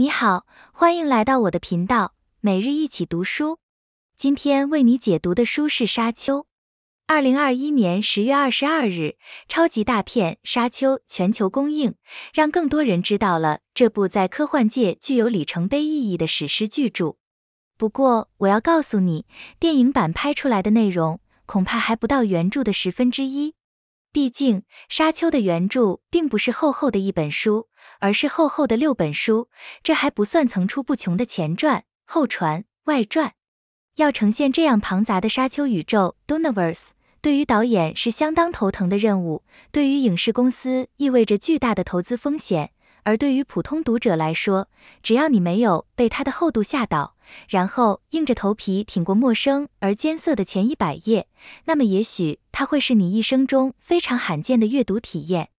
你好，欢迎来到我的频道，每日一起读书。今天为你解读的书是《沙丘》。二零二一年十月二十二日，超级大片《沙丘》全球公映，让更多人知道了这部在科幻界具有里程碑意义的史诗巨著。不过，我要告诉你，电影版拍出来的内容恐怕还不到原著的十分之一。毕竟，《沙丘》的原著并不是厚厚的一本书，而是厚厚的六本书。这还不算层出不穷的前传、后传、外传。要呈现这样庞杂的沙丘宇宙 d u n a v e r s e 对于导演是相当头疼的任务，对于影视公司意味着巨大的投资风险。而对于普通读者来说，只要你没有被它的厚度吓倒，然后硬着头皮挺过陌生而艰涩的前一百页，那么也许它会是你一生中非常罕见的阅读体验。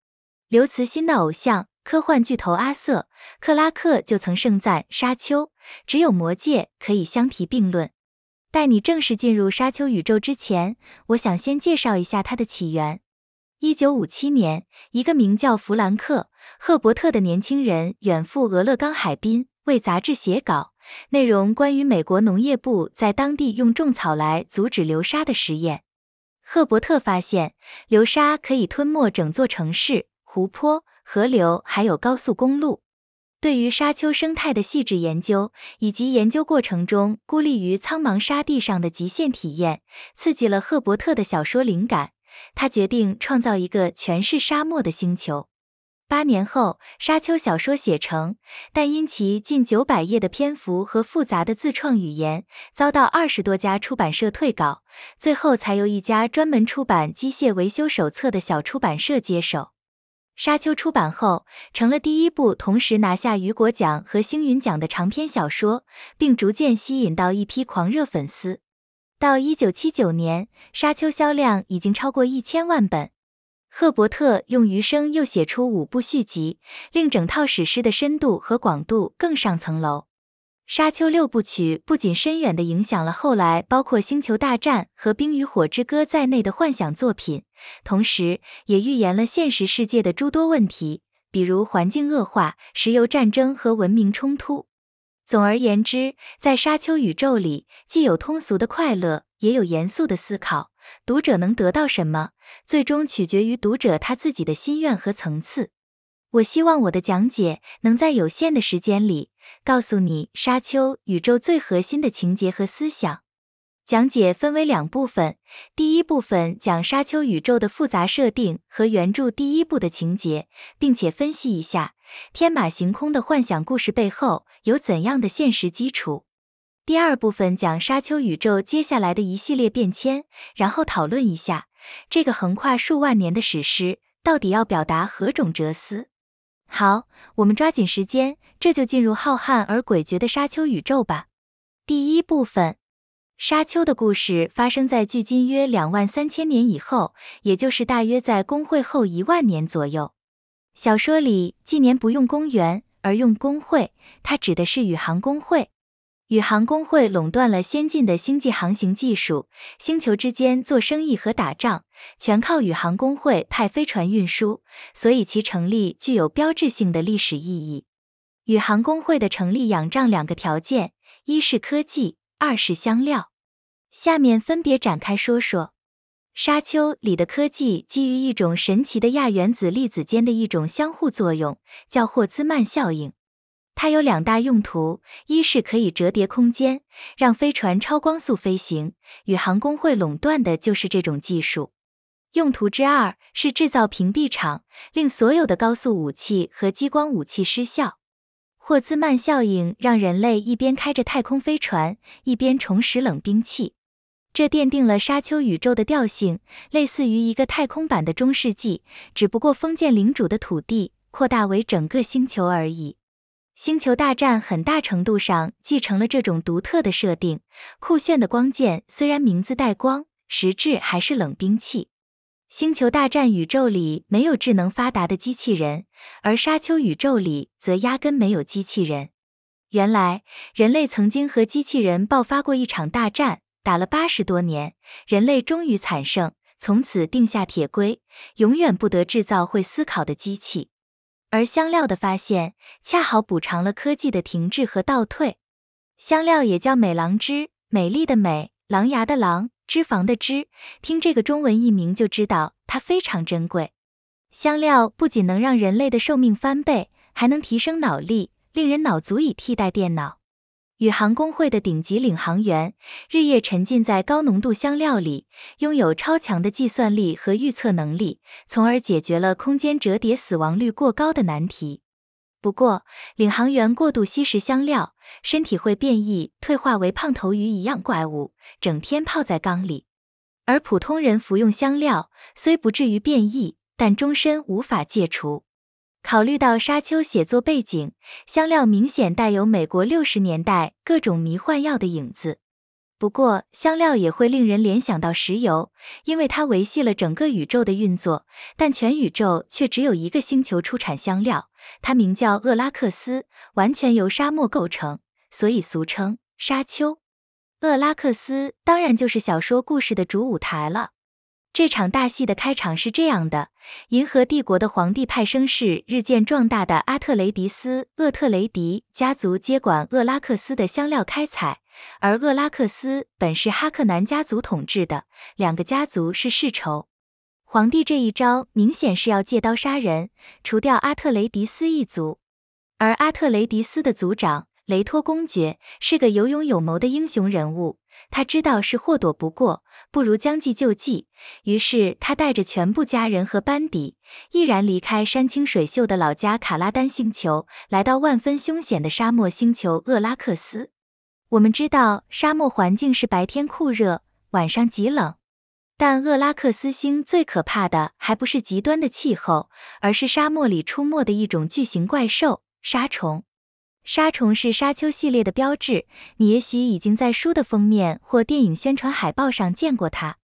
刘慈欣的偶像科幻巨头阿瑟·克拉克就曾盛赞《沙丘》，只有《魔戒》可以相提并论。带你正式进入《沙丘》宇宙之前，我想先介绍一下它的起源。一九五七年，一个名叫弗兰克。赫伯特的年轻人远赴俄勒冈海滨为杂志写稿，内容关于美国农业部在当地用种草来阻止流沙的实验。赫伯特发现，流沙可以吞没整座城市、湖泊、河流，还有高速公路。对于沙丘生态的细致研究，以及研究过程中孤立于苍茫沙地上的极限体验，刺激了赫伯特的小说灵感。他决定创造一个全是沙漠的星球。八年后，《沙丘》小说写成，但因其近九百页的篇幅和复杂的自创语言，遭到二十多家出版社退稿，最后才由一家专门出版机械维修手册的小出版社接手。《沙丘》出版后，成了第一部同时拿下雨果奖和星云奖的长篇小说，并逐渐吸引到一批狂热粉丝。到一九七九年，《沙丘》销量已经超过一千万本。赫伯特用余生又写出五部续集，令整套史诗的深度和广度更上层楼。《沙丘》六部曲不仅深远地影响了后来包括《星球大战》和《冰与火之歌》在内的幻想作品，同时也预言了现实世界的诸多问题，比如环境恶化、石油战争和文明冲突。总而言之，在《沙丘》宇宙里，既有通俗的快乐，也有严肃的思考。读者能得到什么，最终取决于读者他自己的心愿和层次。我希望我的讲解能在有限的时间里，告诉你《沙丘》宇宙最核心的情节和思想。讲解分为两部分，第一部分讲《沙丘》宇宙的复杂设定和原著第一部的情节，并且分析一下天马行空的幻想故事背后有怎样的现实基础。第二部分讲沙丘宇宙接下来的一系列变迁，然后讨论一下这个横跨数万年的史诗到底要表达何种哲思。好，我们抓紧时间，这就进入浩瀚而诡谲的沙丘宇宙吧。第一部分，沙丘的故事发生在距今约两万三千年以后，也就是大约在公会后一万年左右。小说里纪年不用公元，而用公会，它指的是宇航公会。宇航工会垄断了先进的星际航行技术，星球之间做生意和打仗全靠宇航工会派飞船运输，所以其成立具有标志性的历史意义。宇航工会的成立仰仗两个条件：一是科技，二是香料。下面分别展开说说。沙丘里的科技基于一种神奇的亚原子粒子间的一种相互作用，叫霍兹曼效应。它有两大用途，一是可以折叠空间，让飞船超光速飞行；宇航工会垄断的就是这种技术。用途之二是制造屏蔽场，令所有的高速武器和激光武器失效。霍兹曼效应让人类一边开着太空飞船，一边重拾冷兵器，这奠定了沙丘宇宙的调性，类似于一个太空版的中世纪，只不过封建领主的土地扩大为整个星球而已。星球大战很大程度上继承了这种独特的设定，酷炫的光剑虽然名字带光，实质还是冷兵器。星球大战宇宙里没有智能发达的机器人，而沙丘宇宙里则压根没有机器人。原来人类曾经和机器人爆发过一场大战，打了八十多年，人类终于惨胜，从此定下铁规，永远不得制造会思考的机器。而香料的发现恰好补偿了科技的停滞和倒退。香料也叫美狼脂，美丽的美，狼牙的狼，脂肪的脂。听这个中文译名就知道它非常珍贵。香料不仅能让人类的寿命翻倍，还能提升脑力，令人脑足以替代电脑。宇航工会的顶级领航员日夜沉浸在高浓度香料里，拥有超强的计算力和预测能力，从而解决了空间折叠死亡率过高的难题。不过，领航员过度吸食香料，身体会变异退化为胖头鱼一样怪物，整天泡在缸里；而普通人服用香料，虽不至于变异，但终身无法戒除。考虑到沙丘写作背景，香料明显带有美国六十年代各种迷幻药的影子。不过，香料也会令人联想到石油，因为它维系了整个宇宙的运作。但全宇宙却只有一个星球出产香料，它名叫厄拉克斯，完全由沙漠构成，所以俗称沙丘。厄拉克斯当然就是小说故事的主舞台了。这场大戏的开场是这样的：银河帝国的皇帝派声势日渐壮大的阿特雷迪斯·厄特雷迪家族接管厄拉克斯的香料开采，而厄拉克斯本是哈克南家族统治的，两个家族是世仇。皇帝这一招明显是要借刀杀人，除掉阿特雷迪斯一族，而阿特雷迪斯的族长。雷托公爵是个有勇有谋的英雄人物，他知道是祸躲不过，不如将计就计。于是他带着全部家人和班底，毅然离开山清水秀的老家卡拉丹星球，来到万分凶险的沙漠星球厄拉克斯。我们知道，沙漠环境是白天酷热，晚上极冷。但厄拉克斯星最可怕的还不是极端的气候，而是沙漠里出没的一种巨型怪兽沙虫。沙虫是沙丘系列的标志，你也许已经在书的封面或电影宣传海报上见过它。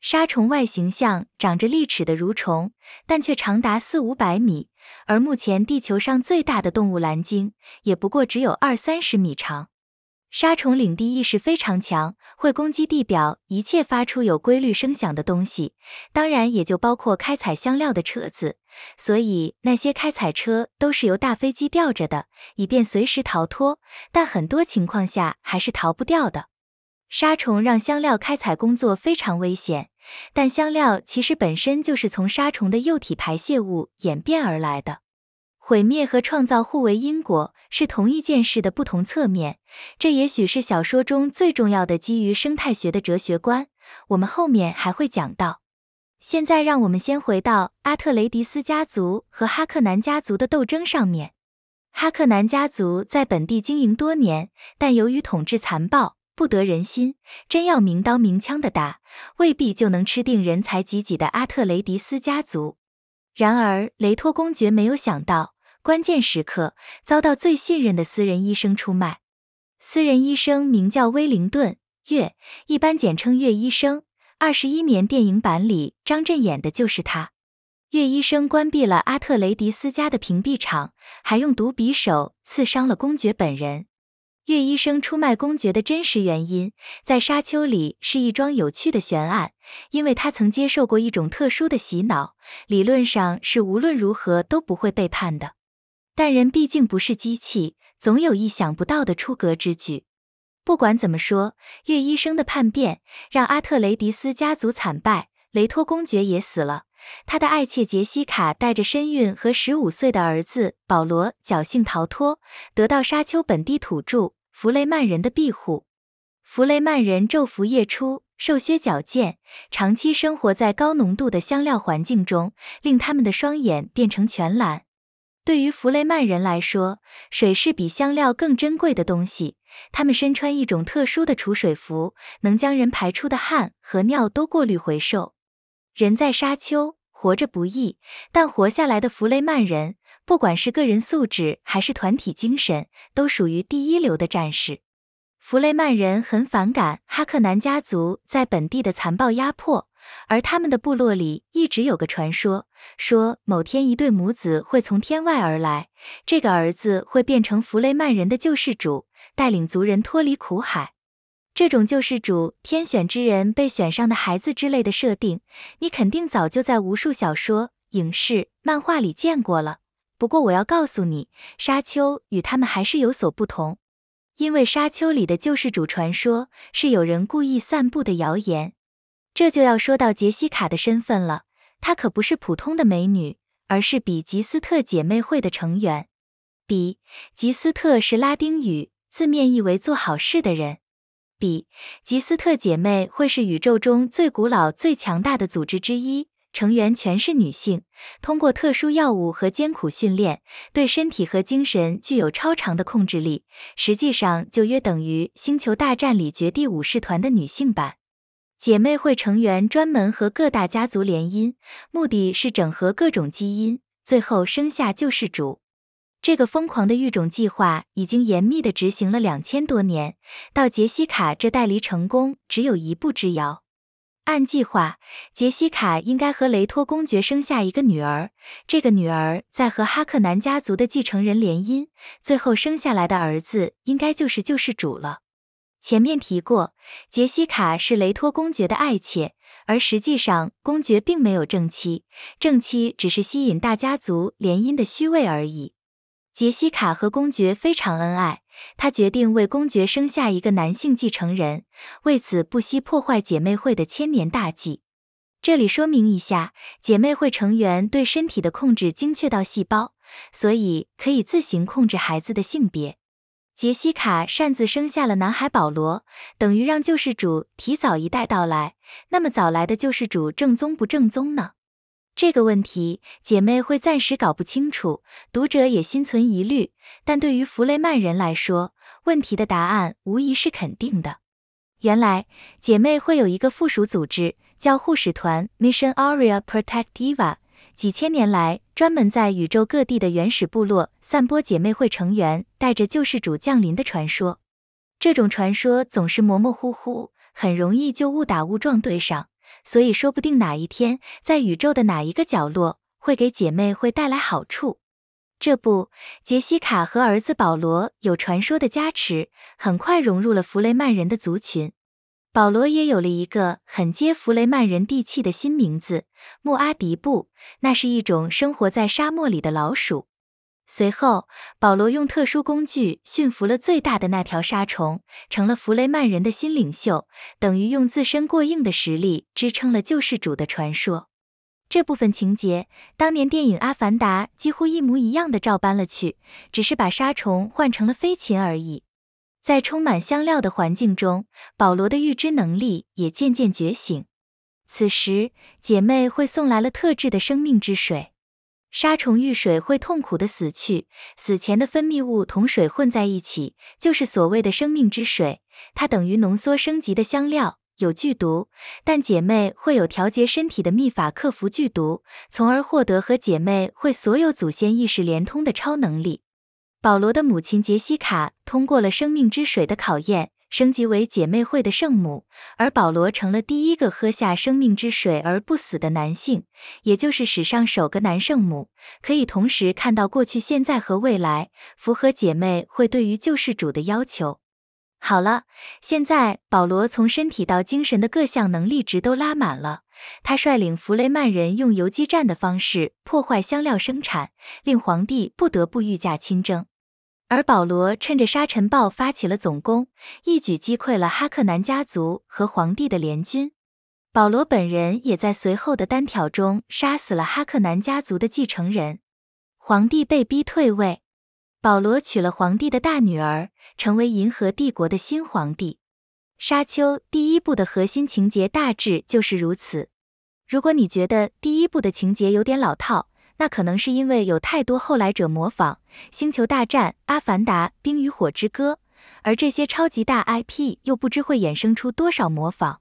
沙虫外形像长着利齿的蠕虫，但却长达四五百米，而目前地球上最大的动物蓝鲸，也不过只有二三十米长。沙虫领地意识非常强，会攻击地表一切发出有规律声响的东西，当然也就包括开采香料的车子。所以那些开采车都是由大飞机吊着的，以便随时逃脱。但很多情况下还是逃不掉的。杀虫让香料开采工作非常危险，但香料其实本身就是从杀虫的幼体排泄物演变而来的。毁灭和创造互为因果，是同一件事的不同侧面。这也许是小说中最重要的基于生态学的哲学观。我们后面还会讲到。现在，让我们先回到阿特雷迪斯家族和哈克南家族的斗争上面。哈克南家族在本地经营多年，但由于统治残暴，不得人心，真要明刀明枪的打，未必就能吃定人才济济的阿特雷迪斯家族。然而，雷托公爵没有想到。关键时刻遭到最信任的私人医生出卖，私人医生名叫威灵顿岳，一般简称岳医生。二十一年电影版里，张震演的就是他。岳医生关闭了阿特雷迪斯家的屏蔽厂，还用毒匕首刺伤了公爵本人。岳医生出卖公爵的真实原因，在沙丘里是一桩有趣的悬案，因为他曾接受过一种特殊的洗脑，理论上是无论如何都不会背叛的。但人毕竟不是机器，总有意想不到的出格之举。不管怎么说，岳医生的叛变让阿特雷迪斯家族惨败，雷托公爵也死了。他的爱妾杰西卡带着身孕和十五岁的儿子保罗侥幸逃脱，得到沙丘本地土著弗雷曼人的庇护。弗雷曼人昼伏夜出，瘦削矫健，长期生活在高浓度的香料环境中，令他们的双眼变成全蓝。对于弗雷曼人来说，水是比香料更珍贵的东西。他们身穿一种特殊的储水服，能将人排出的汗和尿都过滤回收。人在沙丘活着不易，但活下来的弗雷曼人，不管是个人素质还是团体精神，都属于第一流的战士。弗雷曼人很反感哈克南家族在本地的残暴压迫。而他们的部落里一直有个传说，说某天一对母子会从天外而来，这个儿子会变成弗雷曼人的救世主，带领族人脱离苦海。这种救世主、天选之人、被选上的孩子之类的设定，你肯定早就在无数小说、影视、漫画里见过了。不过我要告诉你，沙丘与他们还是有所不同，因为沙丘里的救世主传说是有人故意散布的谣言。这就要说到杰西卡的身份了，她可不是普通的美女，而是比吉斯特姐妹会的成员。比吉斯特是拉丁语，字面意为做好事的人。比吉斯特姐妹会是宇宙中最古老、最强大的组织之一，成员全是女性，通过特殊药物和艰苦训练，对身体和精神具有超常的控制力，实际上就约等于《星球大战》里绝地武士团的女性版。姐妹会成员专门和各大家族联姻，目的是整合各种基因，最后生下救世主。这个疯狂的育种计划已经严密的执行了两千多年，到杰西卡这代离成功只有一步之遥。按计划，杰西卡应该和雷托公爵生下一个女儿，这个女儿再和哈克南家族的继承人联姻，最后生下来的儿子应该就是救世主了。前面提过，杰西卡是雷托公爵的爱妾，而实际上公爵并没有正妻，正妻只是吸引大家族联姻的虚位而已。杰西卡和公爵非常恩爱，她决定为公爵生下一个男性继承人，为此不惜破坏姐妹会的千年大计。这里说明一下，姐妹会成员对身体的控制精确到细胞，所以可以自行控制孩子的性别。杰西卡擅自生下了男孩保罗，等于让救世主提早一代到来。那么早来的救世主正宗不正宗呢？这个问题，姐妹会暂时搞不清楚，读者也心存疑虑。但对于弗雷曼人来说，问题的答案无疑是肯定的。原来，姐妹会有一个附属组织叫护使团 Missionaria Protectiva，几千年来。专门在宇宙各地的原始部落散播姐妹会成员带着救世主降临的传说。这种传说总是模模糊糊，很容易就误打误撞对上，所以说不定哪一天在宇宙的哪一个角落会给姐妹会带来好处。这不，杰西卡和儿子保罗有传说的加持，很快融入了弗雷曼人的族群。保罗也有了一个很接弗雷曼人地气的新名字——穆阿迪布，那是一种生活在沙漠里的老鼠。随后，保罗用特殊工具驯服了最大的那条沙虫，成了弗雷曼人的新领袖，等于用自身过硬的实力支撑了救世主的传说。这部分情节当年电影《阿凡达》几乎一模一样的照搬了去，只是把沙虫换成了飞禽而已。在充满香料的环境中，保罗的预知能力也渐渐觉醒。此时，姐妹会送来了特制的生命之水，杀虫遇水会痛苦的死去，死前的分泌物同水混在一起，就是所谓的生命之水。它等于浓缩升级的香料，有剧毒，但姐妹会有调节身体的秘法克服剧毒，从而获得和姐妹会所有祖先意识连通的超能力。保罗的母亲杰西卡通过了生命之水的考验，升级为姐妹会的圣母，而保罗成了第一个喝下生命之水而不死的男性，也就是史上首个男圣母，可以同时看到过去、现在和未来，符合姐妹会对于救世主的要求。好了，现在保罗从身体到精神的各项能力值都拉满了，他率领弗雷曼人用游击战的方式破坏香料生产，令皇帝不得不御驾亲征。而保罗趁着沙尘暴发起了总攻，一举击溃了哈克南家族和皇帝的联军。保罗本人也在随后的单挑中杀死了哈克南家族的继承人，皇帝被逼退位。保罗娶了皇帝的大女儿，成为银河帝国的新皇帝。《沙丘》第一部的核心情节大致就是如此。如果你觉得第一部的情节有点老套，那可能是因为有太多后来者模仿《星球大战》《阿凡达》《冰与火之歌》，而这些超级大 IP 又不知会衍生出多少模仿。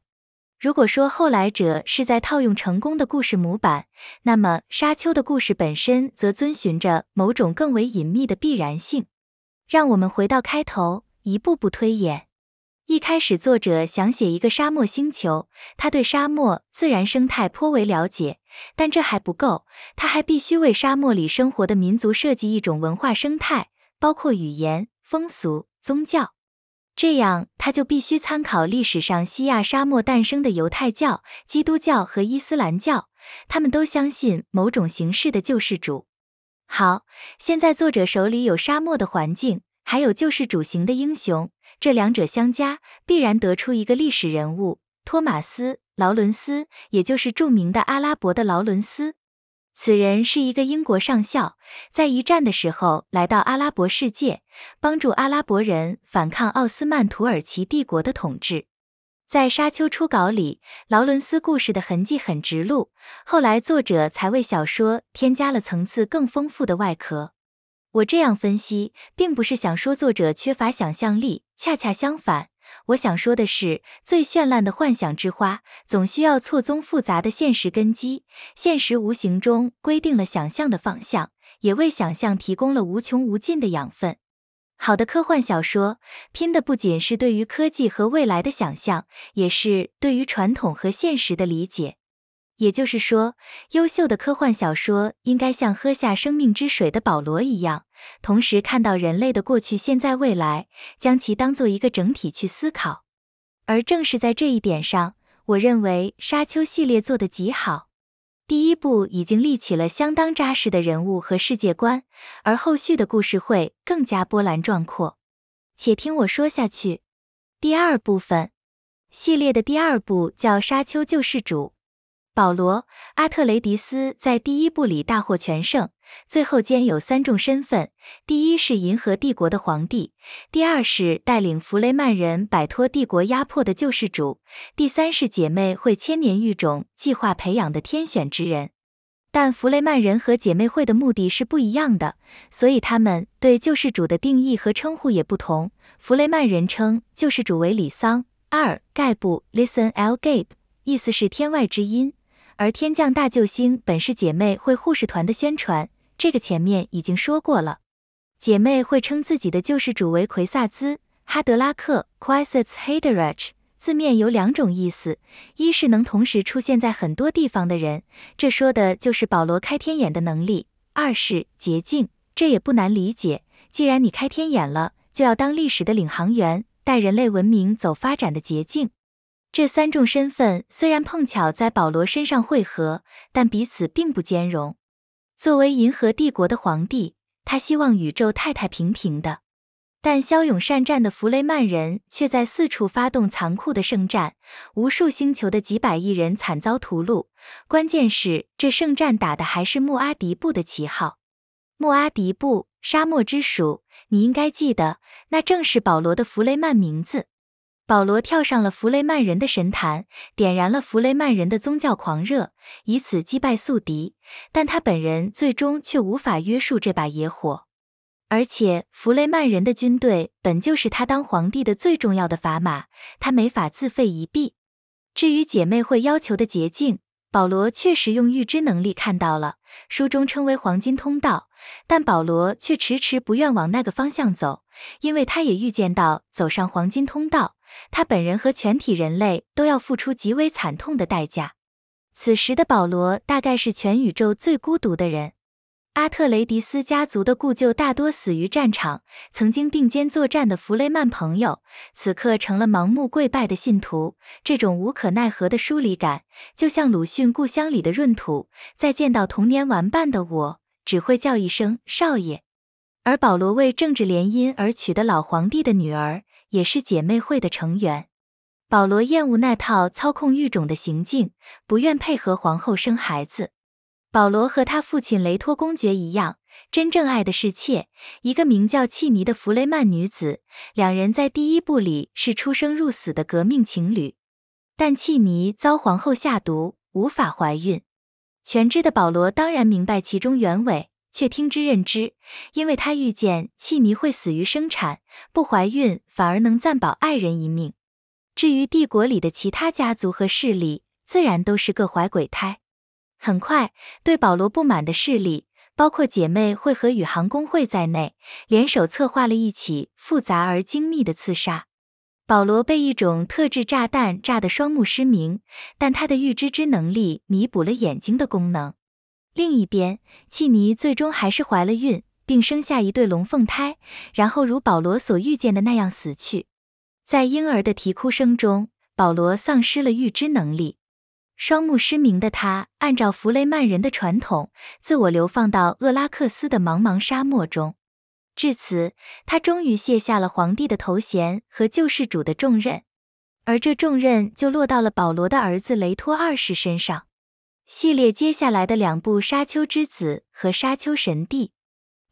如果说后来者是在套用成功的故事模板，那么《沙丘》的故事本身则遵循着某种更为隐秘的必然性。让我们回到开头，一步步推演。一开始，作者想写一个沙漠星球。他对沙漠自然生态颇为了解，但这还不够。他还必须为沙漠里生活的民族设计一种文化生态，包括语言、风俗、宗教。这样，他就必须参考历史上西亚沙漠诞生的犹太教、基督教和伊斯兰教。他们都相信某种形式的救世主。好，现在作者手里有沙漠的环境，还有救世主型的英雄。这两者相加，必然得出一个历史人物——托马斯·劳伦斯，也就是著名的阿拉伯的劳伦斯。此人是一个英国上校，在一战的时候来到阿拉伯世界，帮助阿拉伯人反抗奥斯曼土耳其帝国的统治。在《沙丘》初稿里，劳伦斯故事的痕迹很直露，后来作者才为小说添加了层次更丰富的外壳。我这样分析，并不是想说作者缺乏想象力。恰恰相反，我想说的是，最绚烂的幻想之花，总需要错综复杂的现实根基。现实无形中规定了想象的方向，也为想象提供了无穷无尽的养分。好的科幻小说，拼的不仅是对于科技和未来的想象，也是对于传统和现实的理解。也就是说，优秀的科幻小说应该像喝下生命之水的保罗一样，同时看到人类的过去、现在、未来，将其当做一个整体去思考。而正是在这一点上，我认为《沙丘》系列做得极好。第一部已经立起了相当扎实的人物和世界观，而后续的故事会更加波澜壮阔。且听我说下去。第二部分，系列的第二部叫《沙丘救世主》。保罗·阿特雷迪斯在第一部里大获全胜，最后兼有三重身份：第一是银河帝国的皇帝，第二是带领弗雷曼人摆脱帝国压迫的救世主，第三是姐妹会千年育种计划培养的天选之人。但弗雷曼人和姐妹会的目的是不一样的，所以他们对救世主的定义和称呼也不同。弗雷曼人称救世主为里桑·阿尔盖布 （Listen l g e b 意思是天外之音。而天降大救星本是姐妹会护士团的宣传，这个前面已经说过了。姐妹会称自己的救世主为奎萨兹·哈德拉克 （Quasars Haderach），字面有两种意思：一是能同时出现在很多地方的人，这说的就是保罗开天眼的能力；二是捷径，这也不难理解。既然你开天眼了，就要当历史的领航员，带人类文明走发展的捷径。这三种身份虽然碰巧在保罗身上汇合，但彼此并不兼容。作为银河帝国的皇帝，他希望宇宙太太平平的；但骁勇善战的弗雷曼人却在四处发动残酷的圣战，无数星球的几百亿人惨遭屠戮。关键是，这圣战打的还是穆阿迪布的旗号——穆阿迪布，沙漠之鼠。你应该记得，那正是保罗的弗雷曼名字。保罗跳上了弗雷曼人的神坛，点燃了弗雷曼人的宗教狂热，以此击败宿敌。但他本人最终却无法约束这把野火。而且，弗雷曼人的军队本就是他当皇帝的最重要的砝码，他没法自废一臂。至于姐妹会要求的捷径，保罗确实用预知能力看到了，书中称为黄金通道。但保罗却迟迟不愿往那个方向走，因为他也预见到走上黄金通道。他本人和全体人类都要付出极为惨痛的代价。此时的保罗大概是全宇宙最孤独的人。阿特雷迪斯家族的故旧大多死于战场，曾经并肩作战的弗雷曼朋友，此刻成了盲目跪拜的信徒。这种无可奈何的疏离感，就像鲁迅《故乡》里的闰土，在见到童年玩伴的我，只会叫一声“少爷”。而保罗为政治联姻而娶的老皇帝的女儿。也是姐妹会的成员，保罗厌恶那套操控育种的行径，不愿配合皇后生孩子。保罗和他父亲雷托公爵一样，真正爱的是妾，一个名叫契尼的弗雷曼女子。两人在第一部里是出生入死的革命情侣，但契尼遭皇后下毒，无法怀孕。全知的保罗当然明白其中原委。却听之任之，因为他预见契尼会死于生产，不怀孕反而能暂保爱人一命。至于帝国里的其他家族和势力，自然都是各怀鬼胎。很快，对保罗不满的势力，包括姐妹会和宇航工会在内，联手策划了一起复杂而精密的刺杀。保罗被一种特制炸弹炸得双目失明，但他的预知之能力弥补了眼睛的功能。另一边，契尼最终还是怀了孕，并生下一对龙凤胎，然后如保罗所预见的那样死去。在婴儿的啼哭声中，保罗丧失了预知能力，双目失明的他，按照弗雷曼人的传统，自我流放到厄拉克斯的茫茫沙漠中。至此，他终于卸下了皇帝的头衔和救世主的重任，而这重任就落到了保罗的儿子雷托二世身上。系列接下来的两部《沙丘之子》和《沙丘神帝》，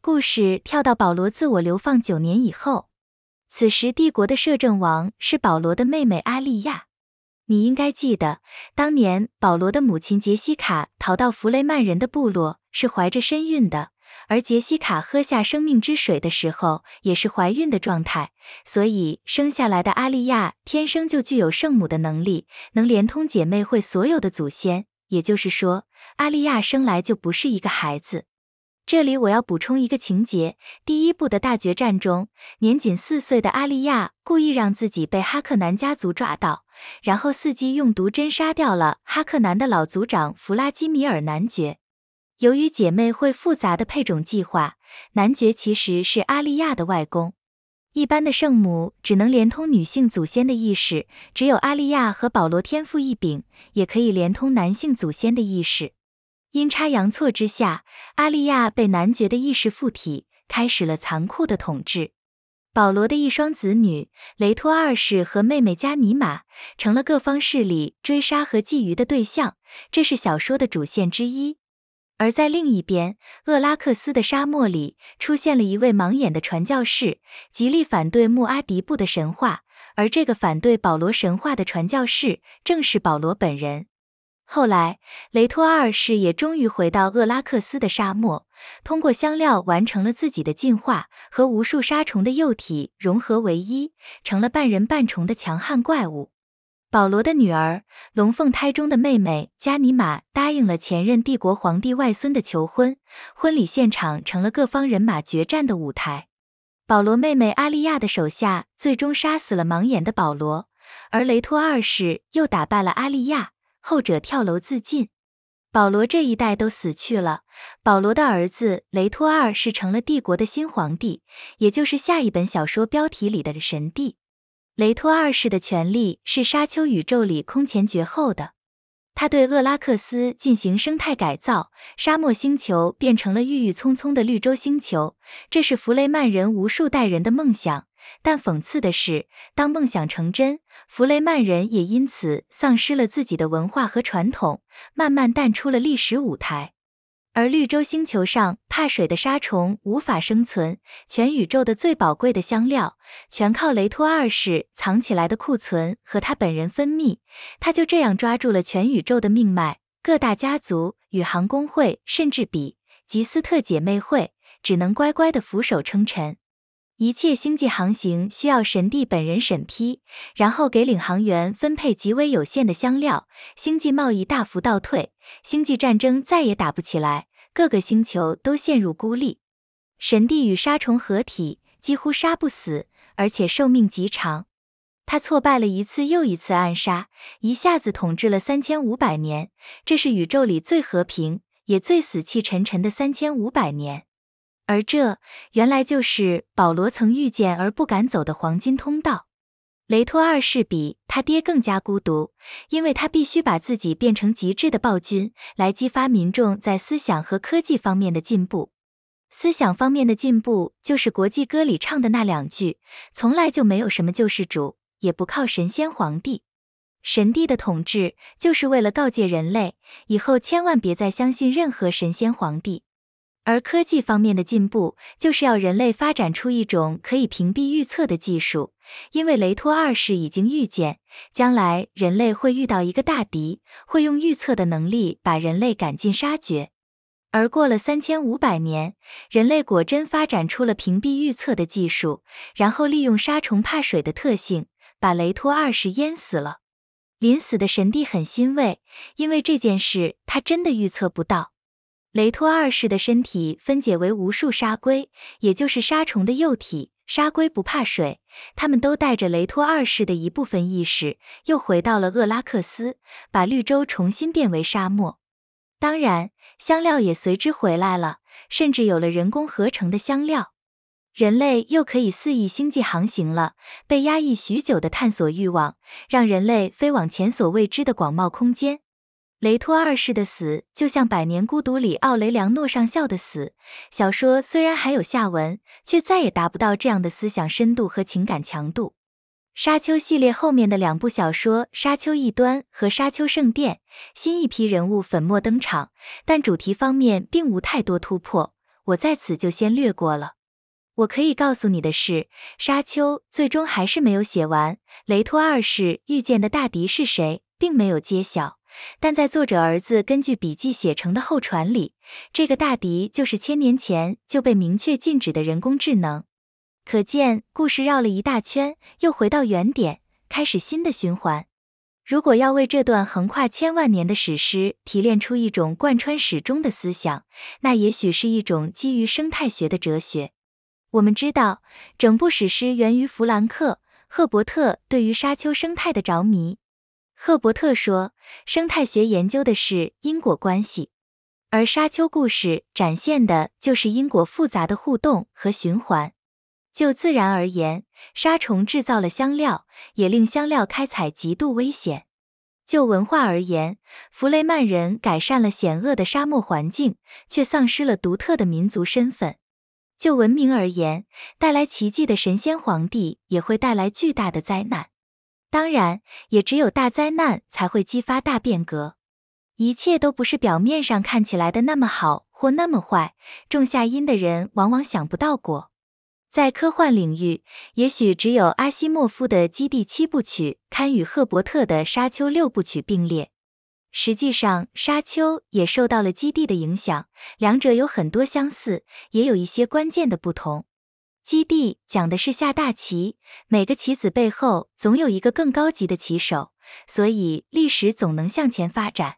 故事跳到保罗自我流放九年以后。此时帝国的摄政王是保罗的妹妹阿利亚。你应该记得，当年保罗的母亲杰西卡逃到弗雷曼人的部落是怀着身孕的，而杰西卡喝下生命之水的时候也是怀孕的状态，所以生下来的阿利亚天生就具有圣母的能力，能连通姐妹会所有的祖先。也就是说，阿丽亚生来就不是一个孩子。这里我要补充一个情节：第一部的大决战中，年仅四岁的阿丽亚故意让自己被哈克南家族抓到，然后伺机用毒针杀掉了哈克南的老族长弗拉基米尔男爵。由于姐妹会复杂的配种计划，男爵其实是阿丽亚的外公。一般的圣母只能连通女性祖先的意识，只有阿利亚和保罗天赋异禀，也可以连通男性祖先的意识。阴差阳错之下，阿利亚被男爵的意识附体，开始了残酷的统治。保罗的一双子女雷托二世和妹妹加尼玛，成了各方势力追杀和觊觎的对象，这是小说的主线之一。而在另一边，厄拉克斯的沙漠里出现了一位盲眼的传教士，极力反对穆阿迪布的神话。而这个反对保罗神话的传教士，正是保罗本人。后来，雷托二世也终于回到厄拉克斯的沙漠，通过香料完成了自己的进化，和无数沙虫的幼体融合为一，成了半人半虫的强悍怪物。保罗的女儿，龙凤胎中的妹妹加尼玛答应了前任帝国皇帝外孙的求婚，婚礼现场成了各方人马决战的舞台。保罗妹妹阿利亚的手下最终杀死了盲眼的保罗，而雷托二世又打败了阿利亚，后者跳楼自尽。保罗这一代都死去了，保罗的儿子雷托二世成了帝国的新皇帝，也就是下一本小说标题里的神帝。雷托二世的权力是沙丘宇宙里空前绝后的。他对厄拉克斯进行生态改造，沙漠星球变成了郁郁葱葱的绿洲星球，这是弗雷曼人无数代人的梦想。但讽刺的是，当梦想成真，弗雷曼人也因此丧失了自己的文化和传统，慢慢淡出了历史舞台。而绿洲星球上怕水的沙虫无法生存，全宇宙的最宝贵的香料全靠雷托二世藏起来的库存和他本人分泌，他就这样抓住了全宇宙的命脉，各大家族、宇航工会甚至比吉斯特姐妹会只能乖乖地俯首称臣。一切星际航行需要神帝本人审批，然后给领航员分配极为有限的香料。星际贸易大幅倒退，星际战争再也打不起来，各个星球都陷入孤立。神帝与沙虫合体，几乎杀不死，而且寿命极长。他挫败了一次又一次暗杀，一下子统治了三千五百年。这是宇宙里最和平也最死气沉沉的三千五百年。而这原来就是保罗曾遇见而不敢走的黄金通道。雷托二世比他爹更加孤独，因为他必须把自己变成极致的暴君，来激发民众在思想和科技方面的进步。思想方面的进步，就是国际歌里唱的那两句：“从来就没有什么救世主，也不靠神仙皇帝。”神帝的统治就是为了告诫人类，以后千万别再相信任何神仙皇帝。而科技方面的进步，就是要人类发展出一种可以屏蔽预测的技术。因为雷托二世已经预见，将来人类会遇到一个大敌，会用预测的能力把人类赶尽杀绝。而过了三千五百年，人类果真发展出了屏蔽预测的技术，然后利用杀虫怕水的特性，把雷托二世淹死了。临死的神帝很欣慰，因为这件事他真的预测不到。雷托二世的身体分解为无数沙龟，也就是沙虫的幼体。沙龟不怕水，它们都带着雷托二世的一部分意识，又回到了厄拉克斯，把绿洲重新变为沙漠。当然，香料也随之回来了，甚至有了人工合成的香料，人类又可以肆意星际航行了。被压抑许久的探索欲望，让人类飞往前所未知的广袤空间。雷托二世的死，就像《百年孤独》里奥雷良诺上校的死。小说虽然还有下文，却再也达不到这样的思想深度和情感强度。沙丘系列后面的两部小说《沙丘异端》和《沙丘圣殿》，新一批人物粉墨登场，但主题方面并无太多突破。我在此就先略过了。我可以告诉你的是，沙丘最终还是没有写完。雷托二世遇见的大敌是谁，并没有揭晓。但在作者儿子根据笔记写成的后传里，这个大敌就是千年前就被明确禁止的人工智能。可见，故事绕了一大圈，又回到原点，开始新的循环。如果要为这段横跨千万年的史诗提炼出一种贯穿始终的思想，那也许是一种基于生态学的哲学。我们知道，整部史诗源于弗兰克·赫伯特对于沙丘生态的着迷。赫伯特说：“生态学研究的是因果关系，而沙丘故事展现的就是因果复杂的互动和循环。就自然而言，沙虫制造了香料，也令香料开采极度危险；就文化而言，弗雷曼人改善了险恶的沙漠环境，却丧失了独特的民族身份；就文明而言，带来奇迹的神仙皇帝也会带来巨大的灾难。”当然，也只有大灾难才会激发大变革。一切都不是表面上看起来的那么好或那么坏。种下因的人往往想不到果。在科幻领域，也许只有阿西莫夫的《基地》七部曲堪与赫伯特的《沙丘》六部曲并列。实际上，《沙丘》也受到了《基地》的影响，两者有很多相似，也有一些关键的不同。基地讲的是下大棋，每个棋子背后总有一个更高级的棋手，所以历史总能向前发展。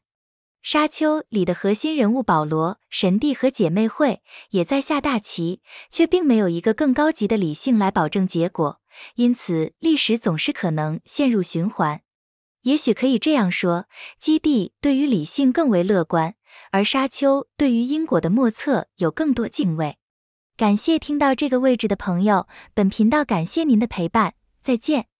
沙丘里的核心人物保罗、神帝和姐妹会也在下大棋，却并没有一个更高级的理性来保证结果，因此历史总是可能陷入循环。也许可以这样说，基地对于理性更为乐观，而沙丘对于因果的莫测有更多敬畏。感谢听到这个位置的朋友，本频道感谢您的陪伴，再见。